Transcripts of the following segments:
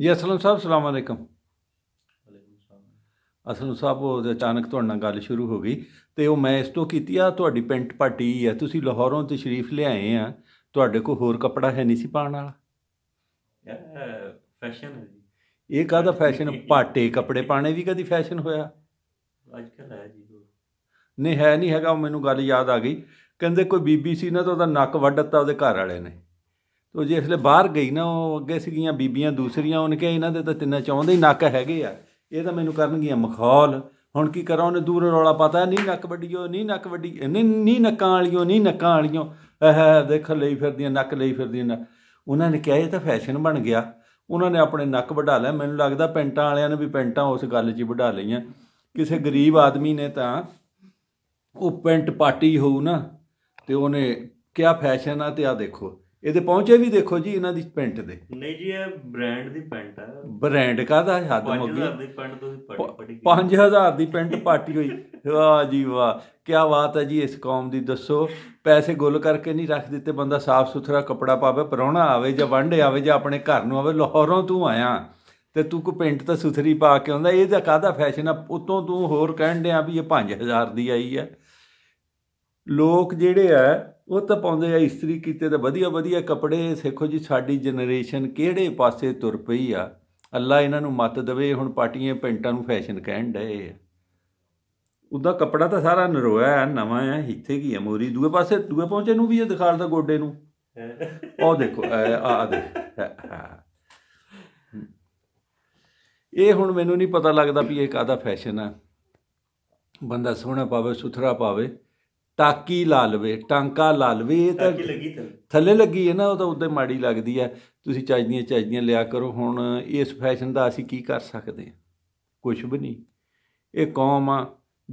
ਜੀ ਅਸਲਮ ਸਾਹਿਬ ਸਲਾਮ ਅਲੈਕਮ ਅਸਲਮ ਸਾਹਿਬ ਉਹ ਅਚਾਨਕ ਤੁਹਾਡੇ ਨਾਲ ਗੱਲ ਸ਼ੁਰੂ ਹੋ ਗਈ ਤੇ ਉਹ ਮੈਂ ਇਸ ਤੋਂ ਕੀਤੀ ਆ ਤੁਹਾਡੀ ਪੈਂਟ ਪਾਟੀ ਆ ਤੁਸੀਂ ਲਾਹੌਰੋਂ ਤੇ ਸ਼ਰੀਫ ਲਿਆਏ ਆ ਤੁਹਾਡੇ ਕੋਲ ਹੋਰ ਕੱਪੜਾ ਹੈ ਨਹੀਂ ਸੀ ਪਾਣ ਵਾਲਾ ਫੈਸ਼ਨ ਹੈ ਜੀ ਇਹ ਕਾਹਦਾ ਫੈਸ਼ਨ ਪਾਟੇ ਕੱਪੜੇ ਪਾਣੇ ਵੀ ਕਦੀ ਫੈਸ਼ਨ ਹੋਇਆ ਅੱਜ ਕੱਲ ਹੈ ਜੀ ਨਹੀਂ ਹੈ ਨਹੀਂ ਹੈਗਾ ਮੈਨੂੰ ਗੱਲ ਯਾਦ ਆ ਗਈ ਕਹਿੰਦੇ ਕੋਈ ਬੀਬੀ ਸੀ ਨਾ ਤਾਂ ਉਹਦਾ ਨੱਕ ਵੱਢ ਦਿੱਤਾ ਉਹਦੇ ਘਰ ਵਾਲੇ ਨੇ ਤੋ ਜੇ ਇਸਲੇ ਬਾਹਰ ਗਈ ਨਾ ਉਹ ਅੱਗੇ ਸੀਗੀਆਂ ਬੀਬੀਆਂ ਦੂਸਰੀਆਂ ਉਹਨਾਂ ਕਿਹਾ ਇਹਨਾਂ ਦੇ ਤਾਂ ਤਿੰਨਾਂ ਚੌਂ ਹੀ ਨੱਕ ਹੈਗੇ ਆ ਇਹ ਤਾਂ ਮੈਨੂੰ ਕਰਨਗੀਆਂ ਮਖੌਲ ਹੁਣ ਕੀ ਕਰਾਂ ਉਹਨੇ ਦੂਰ ਰੌਲਾ ਪਤਾ ਨਹੀਂ ਨੱਕ ਵੱਡੀਓ ਨਹੀਂ ਨੱਕ ਵੱਡੀ ਨਹੀਂ ਨਹੀਂ ਨੱਕਾਂ ਵਾਲੀਓ ਨਹੀਂ ਨੱਕਾਂ ਵਾਲੀਓ ਆਹ ਦੇਖ ਲਈ ਫਿਰਦੀਆਂ ਨੱਕ ਲਈ ਫਿਰਦੀਆਂ ਉਹਨਾਂ ਨੇ ਕਿਹਾ ਇਹ ਤਾਂ ਫੈਸ਼ਨ ਬਣ ਗਿਆ ਉਹਨਾਂ ਨੇ ਆਪਣੇ ਨੱਕ ਵਢਾ ਲਿਆ ਮੈਨੂੰ ਲੱਗਦਾ ਪੈਂਟਾਂ ਵਾਲਿਆਂ ਨੇ ਵੀ ਪੈਂਟਾਂ ਉਸ ਗੱਲ 'ਚ ਵਢਾ ਲਈਆਂ ਕਿਸੇ ਗਰੀਬ ਆਦਮੀ ਨੇ ਤਾਂ ਉਹ ਪੈਂਟ ਪਾਟੀ ਹੋਊ ਨਾ ਤੇ ਉਹਨੇ ਕਿਹਾ ਫੈਸ਼ਨ ਆ ਤੇ ਆ ਦੇਖੋ ਇਹਦੇ ਪਹੁੰਚੇ ਵੀ ਦੇਖੋ ਜੀ ਇਹਨਾਂ ਦੀ ਪੈਂਟ ਦੇ ਨਹੀਂ ਜੀ ਇਹ ਬ੍ਰਾਂਡ ਦੀ ਪੈਂਟ ਆ ਬ੍ਰਾਂਡ ਕਾਦਾ ਹੱਦ ਹੋ ਗਈ 5000 ਦੀ ਪੈਂਟ ਤੁਸੀਂ ਪੜੀ 5000 ਦੀ ਪੈਂਟ ਪਾਟੀ ਹੋਈ ਵਾਹ ਜੀ ਵਾਹ ਕੀ ਬਾਤ ਹੈ ਜੀ ਇਸ ਕੌਮ ਦੀ ਦੱਸੋ ਪੈਸੇ ਗੁੱਲ ਕਰਕੇ ਨਹੀਂ ਰੱਖ ਦਿੱਤੇ ਬੰਦਾ ਸਾਫ਼ ਸੁਥਰਾ ਕੱਪੜਾ ਪਾਵੇ ਪਰੋਣਾ ਆਵੇ ਜਾਂ ਵੰਡੇ ਆਵੇ ਜਾਂ ਆਪਣੇ ਘਰ ਨੂੰ ਆਵੇ ਲਾਹੌਰੋਂ ਤੂੰ ਆਇਆ ਤੇ ਤੂੰ ਕੋ ਪੈਂਟ ਤਾਂ ਸੁਥਰੀ ਪਾ ਕੇ ਆਉਂਦਾ ਇਹ ਤਾਂ ਕਾਦਾ ਫੈਸ਼ਨ ਆ ਉਤੋਂ ਤੂੰ ਹੋਰ ਕਹਿਣ ਆ ਵੀ ਇਹ 5000 ਦੀ ਆਈ ਆ ਲੋਕ ਜਿਹੜੇ ਆ ਉਹ ਤਾਂ ਪਾਉਂਦੇ ਆ ਇਸਤਰੀ ਕੀਤੇ ਤਾਂ ਵਧੀਆ ਵਧੀਆ ਕੱਪੜੇ ਸਿੱਖੋ ਜੀ ਸਾਡੀ ਜਨਰੇਸ਼ਨ ਕਿਹੜੇ ਪਾਸੇ ਤੁਰ ਪਈ ਆ ਅੱਲਾ ਇਹਨਾਂ ਨੂੰ ਮਤ ਦਵੇ ਹੁਣ ਪਾਟੀਆਂ ਪੈਂਟਾਂ ਨੂੰ ਫੈਸ਼ਨ ਕਹਿਣ ਡਏ ਆ ਉਹਦਾ ਕੱਪੜਾ ਤਾਂ ਸਾਰਾ ਨਰੋਇਆ ਹੈ ਨਵਾਂ ਹੈ ਇੱਥੇ ਕੀ ਹੈ ਮੋਰੀ ਦੂਏ ਪਾਸੇ ਦੂਏ ਪਹੁੰਚੇ ਨੂੰ ਵੀ ਇਹ ਦਿਖਾਲਦਾ ਗੋਡੇ ਨੂੰ ਉਹ ਦੇਖੋ ਆ ਦੇ ਇਹ ਹੁਣ ਮੈਨੂੰ ਨਹੀਂ ਪਤਾ ਲੱਗਦਾ ਵੀ ਇਹ ਕਾਦਾ ਫੈਸ਼ਨ ਆ ਬੰਦਾ ਸੋਹਣਾ ਪਾਵੇ ਸੁਥਰਾ ਪਾਵੇ ਟਾਕੀ ਲਾ ਲਵੇ ਟਾਂਕਾ ਲਾ ਲਵੇ ਇਹ ਤਾਂ ਥੱਲੇ ਲੱਗੀ ਹੈ ਨਾ ਉਹ ਤਾਂ ਉੱਤੇ ਮਾੜੀ ਲੱਗਦੀ ਹੈ ਤੁਸੀਂ ਚਾਜਦੀਆਂ ਚਾਜਦੀਆਂ ਲਿਆ ਕਰੋ ਹੁਣ ਇਸ ਫੈਸ਼ਨ ਦਾ ਅਸੀਂ ਕੀ ਕਰ ਸਕਦੇ ਹਾਂ ਕੁਝ ਵੀ ਨਹੀਂ ਇਹ ਕੌਮ ਆ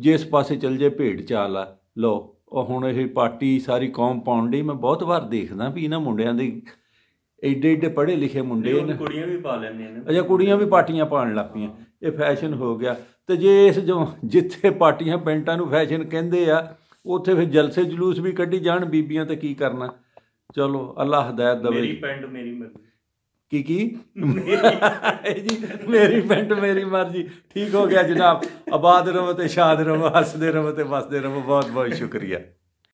ਜਿਸ ਪਾਸੇ ਚੱਲ ਜੇ ਭੇਡ ਚਾਲ ਆ ਲੋ ਉਹ ਹੁਣ ਇਹ ਪਾਰਟੀ ਸਾਰੀ ਕੌਮ ਪਾਉਣ ਦੀ ਮੈਂ ਬਹੁਤ ਵਾਰ ਦੇਖਦਾ ਵੀ ਇਹਨਾਂ ਮੁੰਡਿਆਂ ਦੇ ਐਡੇ ਐਡੇ ਪੜ੍ਹੇ ਲਿਖੇ ਮੁੰਡੇ ਨੇ ਕੁੜੀਆਂ ਵੀ ਪਾ ਲੈਂਦੀਆਂ ਨੇ ਅਜਾ ਕੁੜੀਆਂ ਵੀ ਪਾਰਟੀਆਂ ਪਾਣ ਲੱਗ ਪਈਆਂ ਇਹ ਫੈਸ਼ਨ ਹੋ ਗਿਆ ਤੇ ਜੇ ਇਸ ਜੋ ਜਿੱਥੇ ਪਾਰਟੀਆਂ ਪੈਂਟਾਂ ਨੂੰ ਫੈਸ਼ਨ ਕਹਿੰਦੇ ਆ ਉੱਥੇ ਫਿਰ ਜਲਸੇ ਜਲੂਸ ਵੀ ਕੱਢੀ ਜਾਣ ਬੀਬੀਆਂ ਤੇ ਕੀ ਕਰਨਾ ਚਲੋ ਅੱਲਾ ਹਦਾਇਤ ਦੇਵੇ ਮੇਰੀ ਪਿੰਡ ਮੇਰੀ ਮਰਜ਼ੀ ਕੀ ਕੀ ਜੀ ਮੇਰੀ ਪਿੰਡ ਮੇਰੀ ਮਰਜ਼ੀ ਠੀਕ ਹੋ ਗਿਆ ਜਨਾਬ ਆਬਾਦ ਰਹੋ ਤੇ ਸ਼ਾਦ ਰਹੋ ਹੱਸਦੇ ਰਹੋ ਤੇ ਵਸਦੇ ਰਹੋ ਬਹੁਤ ਬਹੁਤ ਸ਼ੁਕਰੀਆ